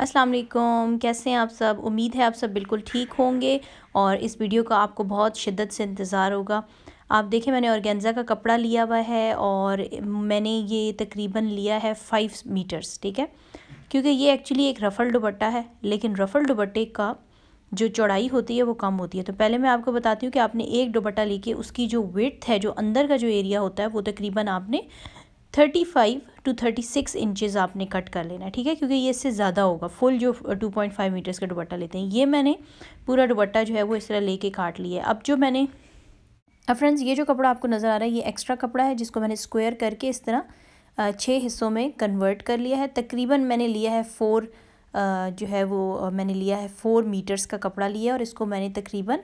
अस्सलाम वालेकुम कैसे हैं आप सब उम्मीद है आप सब बिल्कुल ठीक होंगे और इस वीडियो का आपको बहुत शिद्दत से इंतज़ार होगा आप देखें मैंने ऑर्गेन्ज़ा का कपड़ा लिया हुआ है और मैंने ये तकरीबन लिया है फ़ाइव मीटर्स ठीक है क्योंकि ये एक्चुअली एक रफ़ल दुपट्टा है लेकिन रफ़ल दुपट्टे का जो चौड़ाई होती है वो कम होती है तो पहले मैं आपको बताती हूँ कि आपने एक दुपट्टा लेके उसकी जो विथ है जो अंदर का जो एरिया होता है वो तकरीबन आपने thirty five to thirty six inches आपने कट कर लेना है ठीक है क्योंकि ये इससे ज़्यादा होगा फुल जो टू पॉइंट फाइव मीटर्स का दुपट्टा लेते हैं ये मैंने पूरा दुपट्टा जो है वो इस तरह लेके काट लिया है अब जो मैंने अब फ्रेंड्स ये जो कपड़ा आपको नज़र आ रहा है ये एक्स्ट्रा कपड़ा है जिसको मैंने स्क्वेयर करके इस तरह छः हिस्सों में कन्वर्ट कर लिया है तकरीबन मैंने लिया है फ़ोर जो है वो मैंने लिया है फ़ोर मीटर्स का कपड़ा लिया और इसको मैंने तकरीबन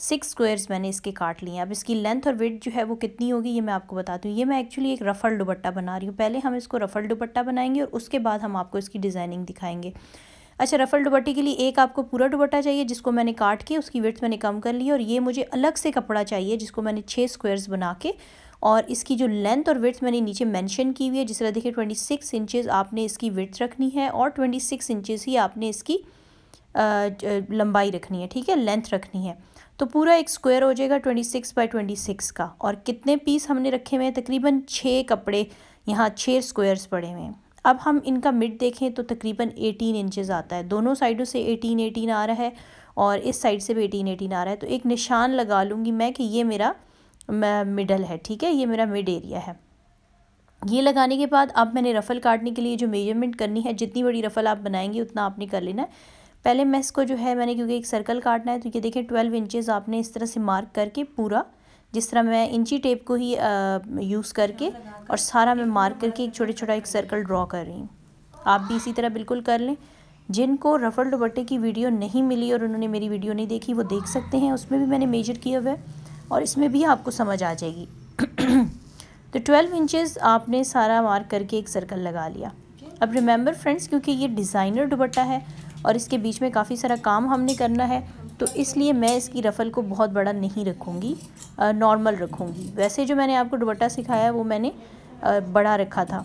सिक्स स्क्वायर्स मैंने इसके काट लिए अब इसकी लेंथ और विथ जो है वो कितनी होगी ये मैं आपको बताती हूँ ये मैं एक्चुअली एक रफ़ल दुपट्टा बना रही हूँ पहले हम इसको रफ़ल दुपट्टा बनाएंगे और उसके बाद हम आपको इसकी डिज़ाइनिंग दिखाएंगे अच्छा रफ़ल दुपट्टे के लिए एक आपको पूरा दुपट्टा चाहिए जिसको मैंने काट के उसकी विथ मैंने कम कर ली और ये मुझे अलग से कपड़ा चाहिए जिसको मैंने छः स्क्वायर्स बना के और इसकी जो लेंथ और विथ मैंने नीचे मेंशन की हुई है जिस तरह देखिए ट्वेंटी सिक्स इंचज़ आपने इसकी विथ रखनी है और ट्वेंटी सिक्स इंचज़ ही आपने इसकी लंबाई रखनी है ठीक है लेंथ रखनी है तो पूरा एक स्क्वायर हो जाएगा twenty six by twenty six का और कितने पीस हमने रखे हुए हैं तकरीबन छः कपड़े यहाँ छः स्क्वायर्स पड़े हुए हैं अब हम इनका मिड देखें तो तकरीबन एटीन इंचज़ आता है दोनों साइडों से एटीन एटीन आ रहा है और इस साइड से भी एटीन एटीन आ रहा है तो एक निशान लगा लूँगी मैं कि ये मेरा मिडल है ठीक है ये मेरा मिड एरिया है ये लगाने के बाद अब मैंने रफ़ल काटने के लिए जो मेजरमेंट करनी है जितनी बड़ी रफ़ल आप बनाएंगे उतना आपने कर लेना है पहले मैं इसको जो है मैंने क्योंकि एक सर्कल काटना है तो ये देखिए ट्वेल्व इंचेस आपने इस तरह से मार्क करके पूरा जिस तरह मैं इंची टेप को ही यूज़ करके और सारा मैं मार्क करके एक छोटे छोटा एक सर्कल ड्रॉ कर रही हूँ आप भी इसी तरह बिल्कुल कर लें जिनको रफल दुपट्टे की वीडियो नहीं मिली और उन्होंने मेरी वीडियो नहीं देखी वो देख सकते हैं उसमें भी मैंने मेजर किया हुआ है और इसमें भी आपको समझ आ जाएगी तो ट्वेल्व इंचेस आपने सारा मार्क करके एक सर्कल लगा लिया अब रिमेंबर फ्रेंड्स क्योंकि ये डिज़ाइनर दुपट्टा है और इसके बीच में काफ़ी सारा काम हमने करना है तो इसलिए मैं इसकी रफ़ल को बहुत बड़ा नहीं रखूँगी नॉर्मल रखूँगी वैसे जो मैंने आपको दुबट्टा सिखाया वो मैंने आ, बड़ा रखा था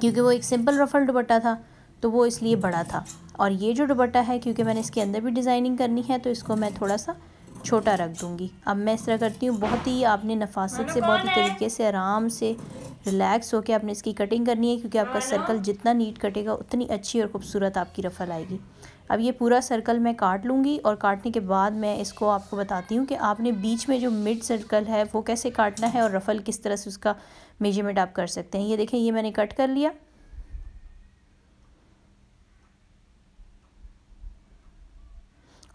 क्योंकि वो एक सिंपल रफ़ल दुबट्टा था तो वो इसलिए बड़ा था और ये जो दुपट्टा है क्योंकि मैंने इसके अंदर भी डिज़ाइनिंग करनी है तो इसको मैं थोड़ा सा छोटा रख दूंगी अब मैं इस तरह करती हूँ बहुत ही आपने नफासत से बहुत ही तरीके से आराम से रिलैक्स होकर आपने इसकी कटिंग करनी है क्योंकि आपका सर्कल जितना नीट कटेगा उतनी अच्छी और खूबसूरत आपकी रफल आएगी अब ये पूरा सर्कल मैं काट लूँगी और काटने के बाद मैं इसको आपको बताती हूँ कि आपने बीच में जो मिड सर्कल है वो कैसे काटना है और रफल किस तरह से उसका मेजरमेंट आप कर सकते हैं ये देखें ये मैंने कट कर लिया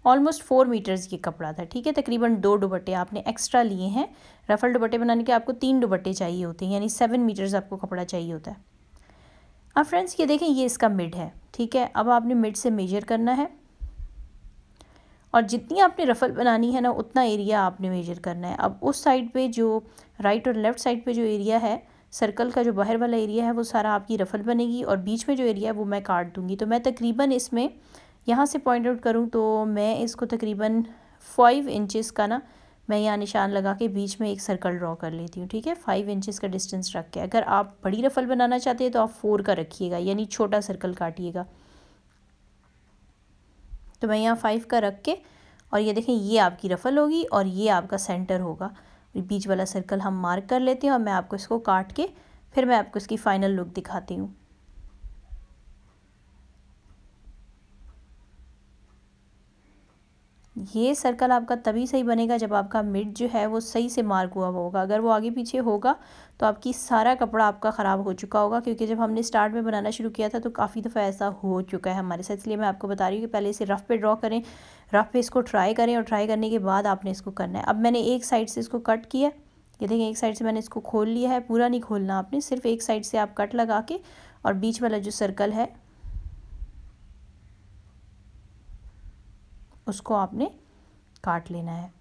ऑलमोस्ट फोर मीटर्स ये कपड़ा था ठीक है तकरीबन दो दुबट्टे आपने एक्स्ट्रा लिए हैं रफल दुबट्टे बनाने के आपको तीन दुबट्टे चाहिए होते हैं यानी सेवन मीटर्स आपको कपड़ा चाहिए होता है अब फ्रेंड्स ये देखें ये इसका मिड है ठीक है अब आपने मिड से मेजर करना है और जितनी आपने रफल बनानी है ना उतना एरिया आपने मेजर करना है अब उस साइड पे जो राइट और लेफ़्ट साइड पे जो एरिया है सर्कल का जो बाहर वाला एरिया है वो सारा आपकी रफल बनेगी और बीच में जो एरिया है वो मैं काट दूंगी तो मैं तकरीबन इसमें यहाँ से पॉइंट आउट करूँ तो मैं इसको तकरीबन फाइव इंचज़ का ना मैं यहाँ निशान लगा के बीच में एक सर्कल ड्रॉ कर लेती हूँ ठीक है फाइव इंचेस का डिस्टेंस रख के अगर आप बड़ी रफल बनाना चाहते हैं तो आप फोर का रखिएगा यानी छोटा सर्कल काटिएगा तो मैं यहाँ फाइव का रख के और ये देखें ये आपकी रफल होगी और ये आपका सेंटर होगा बीच वाला सर्कल हम मार्क कर लेते हैं और मैं आपको इसको काट के फिर मैं आपको इसकी फ़ाइनल लुक दिखाती हूँ ये सर्कल आपका तभी सही बनेगा जब आपका मिड जो है वो सही से मार्क हुआ होगा अगर वो आगे पीछे होगा तो आपकी सारा कपड़ा आपका ख़राब हो चुका होगा क्योंकि जब हमने स्टार्ट में बनाना शुरू किया था तो काफ़ी दफ़ा ऐसा हो चुका है हमारे साथ इसलिए मैं आपको बता रही हूँ कि पहले इसे रफ़ पे ड्रॉ करें रफ़ पे इसको ट्राई करें और ट्राई करने के बाद आपने इसको करना है अब मैंने एक साइड से इसको कट किया ये देखें एक साइड से मैंने इसको खोल लिया है पूरा नहीं खोलना आपने सिर्फ एक साइड से आप कट लगा के और बीच वाला जो सर्कल है उसको आपने काट लेना है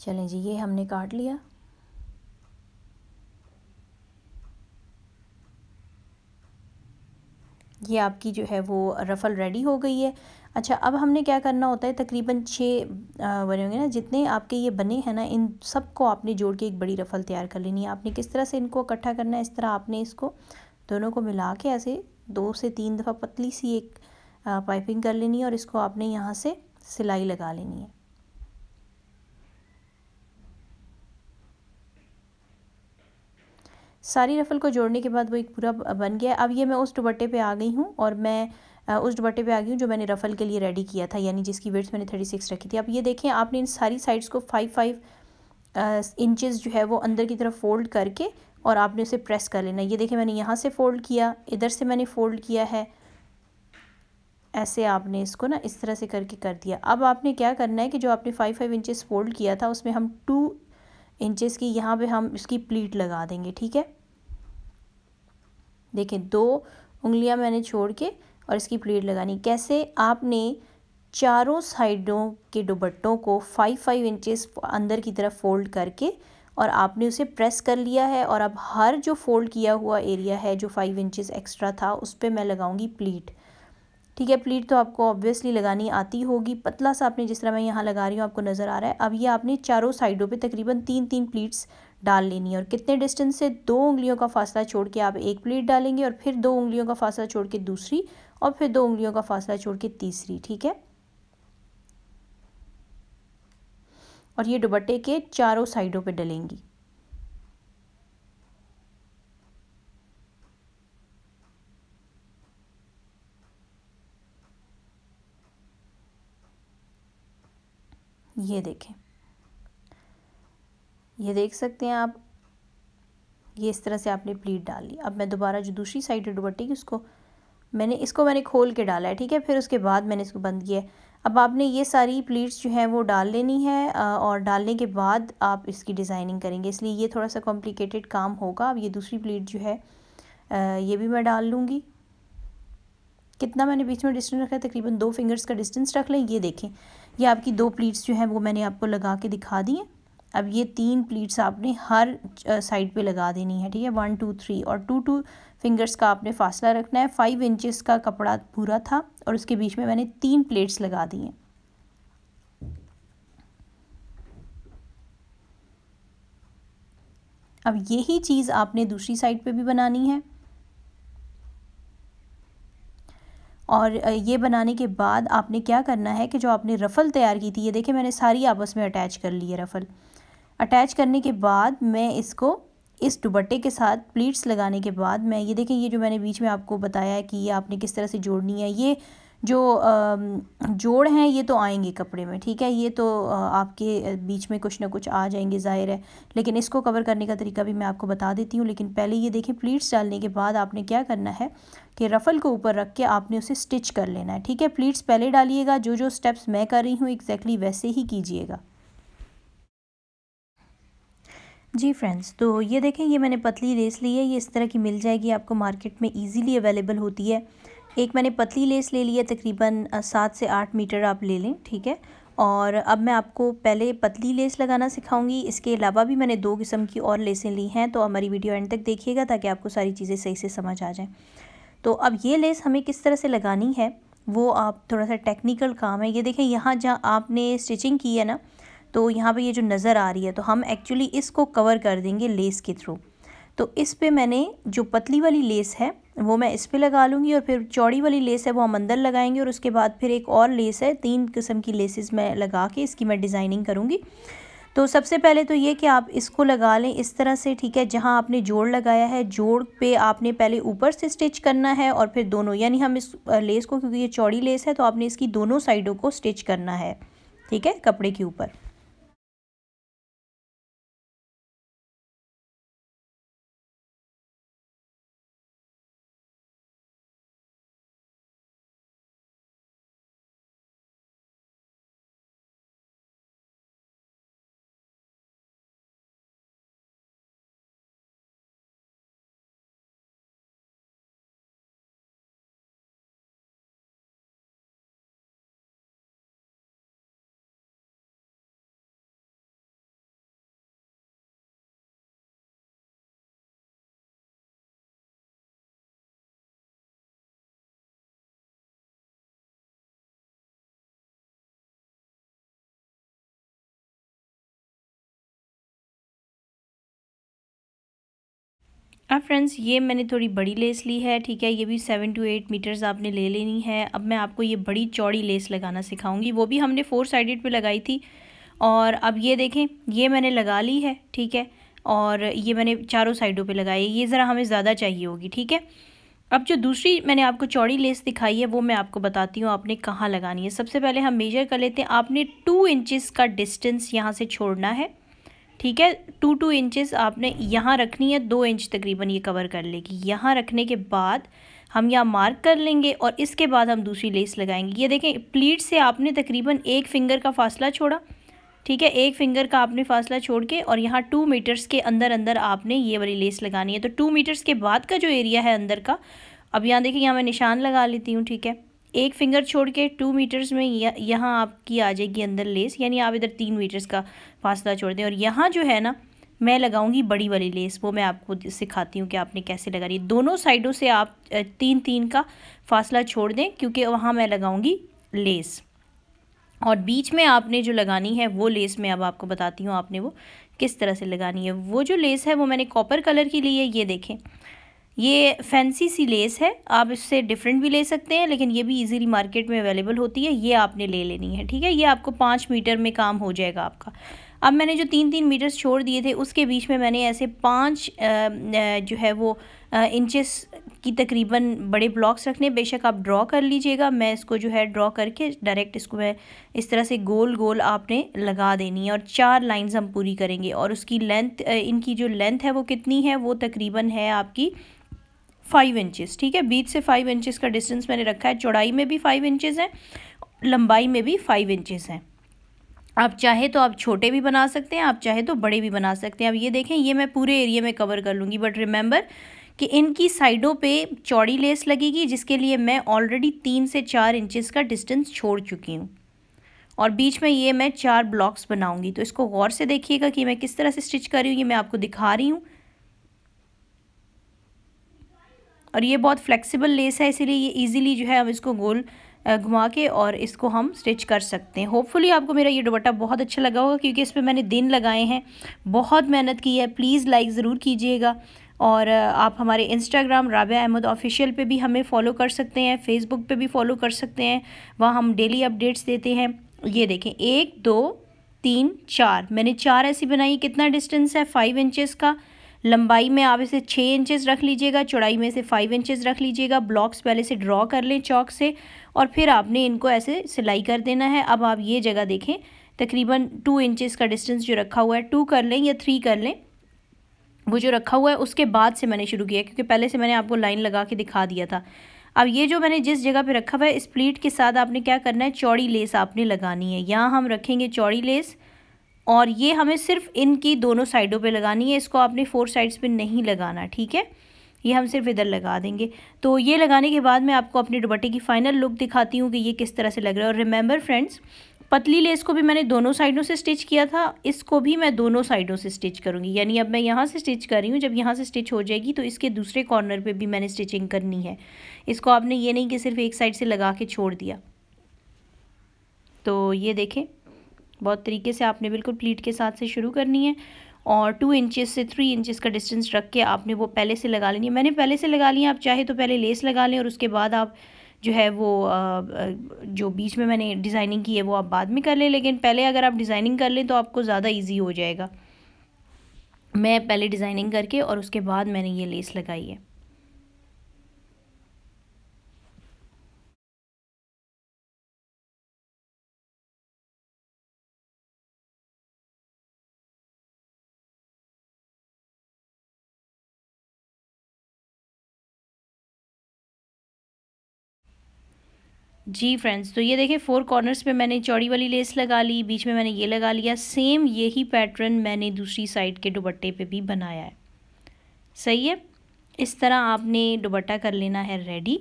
चलें जी ये हमने काट लिया ये आपकी जो है वो रफ़ल रेडी हो गई है अच्छा अब हमने क्या करना होता है तकरीबन छः बने होंगे ना जितने आपके ये बने हैं ना इन सबको आपने जोड़ के एक बड़ी रफ़ल तैयार कर लेनी है आपने किस तरह से इनको इकट्ठा करना है इस तरह आपने इसको दोनों को मिला के ऐसे दो से तीन दफ़ा पतली सी एक पाइपिंग कर लेनी है और इसको आपने यहाँ से सिलाई लगा लेनी है सारी रफ़ल को जोड़ने के बाद वो एक पूरा बन गया अब ये मैं उस दुपट्टे पे आ गई हूँ और मैं उस दुपट्टे पे आ गई हूँ जो मैंने रफ़ल के लिए रेडी किया था यानी जिसकी वेट्स मैंने थर्टी सिक्स रखी थी अब ये देखें आपने इन सारी साइड्स को फाइव फाइव इंचज़ जो है वो अंदर की तरफ फोल्ड करके और आपने उसे प्रेस कर लेना ये देखें मैंने यहाँ से फ़ोल्ड किया इधर से मैंने फ़ोल्ड किया है ऐसे आपने इसको ना इस तरह से करके कर दिया अब आपने क्या करना है कि जो आपने फाइव फाइव इंचज़ फोल्ड किया था उसमें हम टू इंचज़ की यहाँ पे हम इसकी प्लीट लगा देंगे ठीक है देखें दो उंगलियां मैंने छोड़ के और इसकी प्लेट लगानी कैसे आपने चारों साइडों के दुबट्टों को फाइव फाइव इंचेस अंदर की तरफ फोल्ड करके और आपने उसे प्रेस कर लिया है और अब हर जो फोल्ड किया हुआ एरिया है जो फाइव इंचेस एक्स्ट्रा था उस पर मैं लगाऊंगी प्लीट ठीक है प्लीट तो आपको ऑब्वियसली लगानी आती होगी पतला सा आपने जिस तरह मैं यहाँ लगा रही हूँ आपको नज़र आ रहा है अब ये आपने चारों साइडों पे तकरीबन तीन तीन प्लीट्स डाल लेनी है और कितने डिस्टेंस से दो उंगलियों का फासला छोड़ के आप एक प्लेट डालेंगे और फिर दो उंगलियों का फासला छोड़ के दूसरी और फिर दो उंगलियों का फासला छोड़ के तीसरी ठीक है और ये दुबट्टे के चारों साइडों पे डलेंगी ये देखें ये देख सकते हैं आप ये इस तरह से आपने प्लीट डाल ली अब मैं दोबारा जो दूसरी साइड है दुपट्टे की उसको मैंने इसको मैंने खोल के डाला है ठीक है फिर उसके बाद मैंने इसको बंद किया है अब आपने ये सारी प्लीट्स जो हैं वो डाल लेनी है और डालने के बाद आप इसकी डिज़ाइनिंग करेंगे इसलिए ये थोड़ा सा कॉम्प्लिकेटेड काम होगा अब ये दूसरी प्लीट जो है ये भी मैं डाल लूँगी कितना मैंने बीच में डिस्टेंस रखा है तकरीबन दो फिंगर्स का डिस्टेंस रख लें ये देखें ये आपकी दो प्लीट्स जो हैं वो मैंने आपको लगा के दिखा दी हैं अब ये तीन प्लीट्स आपने हर साइड पे लगा देनी है ठीक है वन टू थ्री और टू टू फिंगर्स का आपने फासला रखना है फाइव इंचेस का कपड़ा पूरा था और उसके बीच में मैंने तीन प्लेट्स लगा दी हैं अब यही चीज़ आपने दूसरी साइड पे भी बनानी है और ये बनाने के बाद आपने क्या करना है कि जो आपने रफ़ल तैयार की थी ये देखे मैंने सारी आपस में अटैच कर ली है रफ़ल अटैच करने के बाद मैं इसको इस दुबट्टे के साथ प्लीट्स लगाने के बाद मैं ये देखें ये जो मैंने बीच में आपको बताया है कि ये आपने किस तरह से जोड़नी है ये जो जोड़ हैं ये तो आएंगे कपड़े में ठीक है ये तो आपके बीच में कुछ ना कुछ आ जाएंगे ज़ाहिर है लेकिन इसको कवर करने का तरीका भी मैं आपको बता देती हूँ लेकिन पहले ये देखें प्लीट्स डालने के बाद आपने क्या करना है कि रफ़ल को ऊपर रख के आपने उसे स्टिच कर लेना है ठीक है प्लीट्स पहले डालिएगा जो जो स्टेप्स मैं कर रही हूँ एग्जैक्टली वैसे ही कीजिएगा जी फ्रेंड्स तो ये देखें ये मैंने पतली लेस ली है ये इस तरह की मिल जाएगी आपको मार्केट में इजीली अवेलेबल होती है एक मैंने पतली लेस ले ली है तकरीबन सात से आठ मीटर आप ले लें ठीक है और अब मैं आपको पहले पतली लेस लगाना सिखाऊंगी इसके अलावा भी मैंने दो किस्म की और लेसें ली हैं तो हमारी वीडियो एंड तक देखिएगा ताकि आपको सारी चीज़ें सही से समझ आ जाएँ तो अब ये लेस हमें किस तरह से लगानी है वो आप थोड़ा सा टेक्निकल काम है ये देखें यहाँ जहाँ आपने स्टिचिंग की है ना तो यहाँ पे ये जो नज़र आ रही है तो हम एक्चुअली इसको कवर कर देंगे लेस के थ्रू तो इस पे मैंने जो पतली वाली लेस है वो मैं इस पे लगा लूँगी और फिर चौड़ी वाली लेस है वो हम अंदर लगाएंगे और उसके बाद फिर एक और लेस है तीन किस्म की लेसेस मैं लगा के इसकी मैं डिज़ाइनिंग करूँगी तो सबसे पहले तो ये कि आप इसको लगा लें इस तरह से ठीक है जहाँ आपने जोड़ लगाया है जोड़ पे आपने पहले ऊपर से स्टिच करना है और फिर दोनों यानी हम इस लेस को क्योंकि ये चौड़ी लेस है तो आपने इसकी दोनों साइडों को स्टिच करना है ठीक है कपड़े के ऊपर अब हाँ, फ्रेंड्स ये मैंने थोड़ी बड़ी लेस ली है ठीक है ये भी सेवन टू एट मीटर्स आपने ले लेनी है अब मैं आपको ये बड़ी चौड़ी लेस लगाना सिखाऊंगी वो भी हमने फोर साइडेड पे लगाई थी और अब ये देखें ये मैंने लगा ली है ठीक है और ये मैंने चारों साइडों पे लगाई ये ज़रा हमें ज़्यादा चाहिए होगी ठीक है अब जो दूसरी मैंने आपको चौड़ी लेस दिखाई है वो मैं आपको बताती हूँ आपने कहाँ लगानी है सबसे पहले हम मेजर कर लेते हैं आपने टू इंचज़ का डिस्टेंस यहाँ से छोड़ना है ठीक है टू टू इंचेस आपने यहाँ रखनी है दो इंच तकरीबन ये कवर कर लेगी यहाँ रखने के बाद हम यहाँ मार्क कर लेंगे और इसके बाद हम दूसरी लेस लगाएंगे ये देखें प्लीट से आपने तकरीबन एक फिंगर का फासला छोड़ा ठीक है एक फिंगर का आपने फासला छोड़ के और यहाँ टू मीटर्स के अंदर अंदर आपने ये वाली लेस लगानी है तो टू मीटर्स के बाद का जो एरिया है अंदर का अब यहाँ देखिए यहाँ मैं निशान लगा लेती हूँ ठीक है एक फिंगर छोड़ के टू मीटर्स में यहाँ आपकी आ जाएगी अंदर लेस यानी आप इधर तीन मीटर्स का फासला छोड़ दें और यहाँ जो है ना मैं लगाऊंगी बड़ी वाली लेस वो मैं आपको सिखाती हूँ कि आपने कैसे लगानी दोनों साइडों से आप तीन तीन का फासला छोड़ दें क्योंकि वहाँ मैं लगाऊंगी लेस और बीच में आपने जो लगानी है वो लेस मैं अब आपको बताती हूँ आपने वो किस तरह से लगानी है वो जो लेस है वो मैंने कॉपर कलर की ली है ये देखें ये फैंसी सी लेस है आप इससे डिफरेंट भी ले सकते हैं लेकिन ये भी इजीली मार्केट में अवेलेबल होती है ये आपने ले लेनी है ठीक है ये आपको पाँच मीटर में काम हो जाएगा आपका अब मैंने जो तीन तीन मीटर्स छोड़ दिए थे उसके बीच में मैंने ऐसे पाँच जो है वो इंचेस की तकरीबन बड़े ब्लॉक्स रखने बेशक आप ड्रॉ कर लीजिएगा मैं इसको जो है ड्रॉ करके डायरेक्ट इसको मैं इस तरह से गोल गोल आपने लगा देनी है और चार लाइंस हम पूरी करेंगे और उसकी लेंथ इनकी जो लेंथ है वो कितनी है वो तकरीबन है आपकी फाइव इंचेस ठीक है बीच से फाइव इंचज़ का डिस्टेंस मैंने रखा है चौड़ाई में भी फाइव इंचज़ है लंबाई में भी फाइव इंचज़ है आप चाहे तो आप छोटे भी बना सकते हैं आप चाहे तो बड़े भी बना सकते हैं अब ये देखें ये मैं पूरे एरिया में कवर कर लूँगी बट रिमेंबर कि इनकी साइडों पे चौड़ी लेस लगेगी जिसके लिए मैं ऑलरेडी तीन से चार इंचेस का डिस्टेंस छोड़ चुकी हूँ और बीच में ये मैं चार ब्लॉक्स बनाऊँगी तो इसको गौर से देखिएगा कि मैं किस तरह से स्टिच कर रही हूँ ये मैं आपको दिखा रही हूँ और ये बहुत फ्लेक्सिबल लेस है इसीलिए ये इजीली जो है हम इसको गोल घुमा के और इसको हम स्टिच कर सकते हैं होपफुली आपको मेरा ये दुपट्टा बहुत अच्छा लगा होगा क्योंकि इस पर मैंने दिन लगाए हैं बहुत मेहनत की है प्लीज़ लाइक ज़रूर कीजिएगा और आप हमारे इंस्टाग्राम राबिया अहमद ऑफिशियल पे भी हमें फॉलो कर सकते हैं फेसबुक पे भी फॉलो कर सकते हैं वहाँ हम डेली अपडेट्स देते हैं ये देखें एक दो तीन चार मैंने चार ऐसी बनाई कितना डिस्टेंस है फाइव इंचेस का लंबाई में आप इसे छः इंचेस रख लीजिएगा चौड़ाई में इसे फाइव इंचेस रख लीजिएगा ब्लॉक्स पहले से ड्रॉ कर लें चौक से और फिर आपने इनको ऐसे सिलाई कर देना है अब आप ये जगह देखें तकरीबन टू इंचेस का डिस्टेंस जो रखा हुआ है टू कर लें या थ्री कर लें वो जो रखा हुआ है उसके बाद से मैंने शुरू किया क्योंकि पहले से मैंने आपको लाइन लगा के दिखा दिया था अब ये जो मैंने जिस जगह पर रखा हुआ है इस प्लीट के साथ आपने क्या करना है चौड़ी लेस आपने लगानी है यहाँ हम रखेंगे चौड़ी लेस और ये हमें सिर्फ इनकी दोनों साइडों पे लगानी है इसको आपने फोर साइड्स पे नहीं लगाना ठीक है ये हम सिर्फ इधर लगा देंगे तो ये लगाने के बाद मैं आपको अपनी दुपट्टे की फ़ाइनल लुक दिखाती हूँ कि ये किस तरह से लग रहा है और रिमेंबर फ्रेंड्स पतली लेस को भी मैंने दोनों साइडों से स्टिच किया था इसको भी मैं दोनों साइडों से स्टिच करूँगी यानी अब मैं यहाँ से स्टिच कर रही हूँ जब यहाँ से स्टिच हो जाएगी तो इसके दूसरे कॉर्नर पर भी मैंने स्टिचिंग करनी है इसको आपने ये नहीं कि सिर्फ एक साइड से लगा के छोड़ दिया तो ये देखें बहुत तरीके से आपने बिल्कुल प्लीट के साथ से शुरू करनी है और टू इंचेस से थ्री इंचेस का डिस्टेंस रख के आपने वो पहले से लगा लेनी है मैंने पहले से लगा लिया आप चाहे तो पहले लेस लगा लें और उसके बाद आप जो है वो जो बीच में मैंने डिज़ाइनिंग की है वो आप बाद में कर लें लेकिन पहले अगर आप डिज़ाइनिंग कर लें तो आपको ज़्यादा ईजी हो जाएगा मैं पहले डिज़ाइनिंग करके और उसके बाद मैंने ये लेस लगाई है जी फ्रेंड्स तो ये देखें फोर कॉर्नर्स पे मैंने चौड़ी वाली लेस लगा ली बीच में मैंने ये लगा लिया सेम यही पैटर्न मैंने दूसरी साइड के दुबट्टे पे भी बनाया है सही है इस तरह आपने दुबट्टा कर लेना है रेडी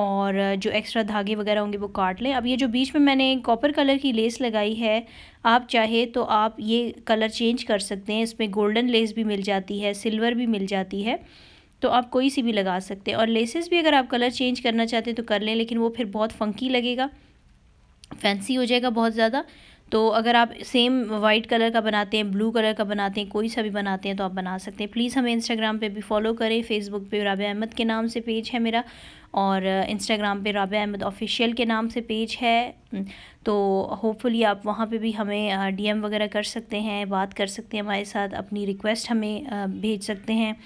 और जो एक्स्ट्रा धागे वगैरह होंगे वो काट लें अब ये जो बीच में मैंने कॉपर कलर की लेस लगाई है आप चाहे तो आप ये कलर चेंज कर सकते हैं इसमें गोल्डन लेस भी मिल जाती है सिल्वर भी मिल जाती है तो आप कोई सी भी लगा सकते हैं और लेसेस भी अगर आप कलर चेंज करना चाहते हैं तो कर लें लेकिन वो फिर बहुत फंकी लगेगा फैंसी हो जाएगा बहुत ज़्यादा तो अगर आप सेम वाइट कलर का बनाते हैं ब्लू कलर का बनाते हैं कोई सा भी बनाते हैं तो आप बना सकते हैं प्लीज़ हमें इंस्टाग्राम पे भी फॉलो करें फेसबुक पे राब अहमद के नाम से पेज है मेरा और इंस्टाग्राम पे राबिया अहमद ऑफिशियल के नाम से पेज है तो होपफुली आप वहाँ पे भी हमें डीएम वगैरह कर सकते हैं बात कर सकते हैं हमारे साथ अपनी रिक्वेस्ट हमें भेज सकते हैं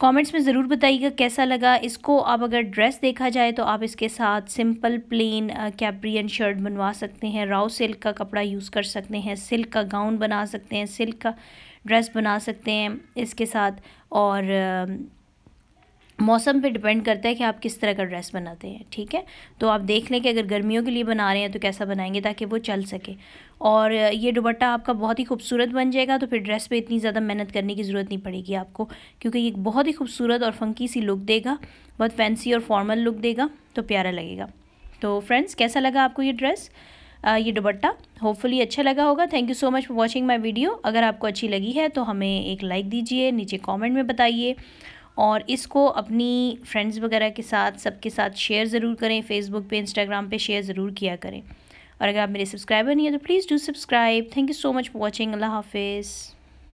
कमेंट्स में ज़रूर बताइएगा कैसा लगा इसको आप अगर ड्रेस देखा जाए तो आप इसके साथ सिंपल प्लेन कैप्रियन शर्ट बनवा सकते हैं राव सिल्क का कपड़ा यूज़ कर सकते हैं सिल्क का गाउन बना सकते हैं सिल्क का ड्रेस बना सकते हैं इसके साथ और मौसम पे डिपेंड करता है कि आप किस तरह का ड्रेस बनाते हैं ठीक है तो आप देख लें कि अगर गर्मियों के लिए बना रहे हैं तो कैसा बनाएंगे ताकि वो चल सके और ये दुपट्टा आपका बहुत ही खूबसूरत बन जाएगा तो फिर ड्रेस पे इतनी ज़्यादा मेहनत करने की ज़रूरत नहीं पड़ेगी आपको क्योंकि ये बहुत ही खूबसूरत और फंकी सी लुक देगा बहुत फैंसी और फॉर्मल लुक देगा तो प्यारा लगेगा तो फ्रेंड्स कैसा लगा आपको ये ड्रेस ये दुबट्टा होपफुली अच्छा लगा होगा thank you so much for watching my video अगर आपको अच्छी लगी है तो हमें एक लाइक दीजिए नीचे कॉमेंट में बताइए और इसको अपनी फ्रेंड्स वगैरह के साथ सबके साथ शेयर ज़रूर करें फेसबुक पे इंस्टाग्राम पे शेयर ज़रूर किया करें और अगर आप मेरे सब्सक्राइबर नहीं हैं तो please do subscribe thank you so much for watching अल्लाह हाफिज़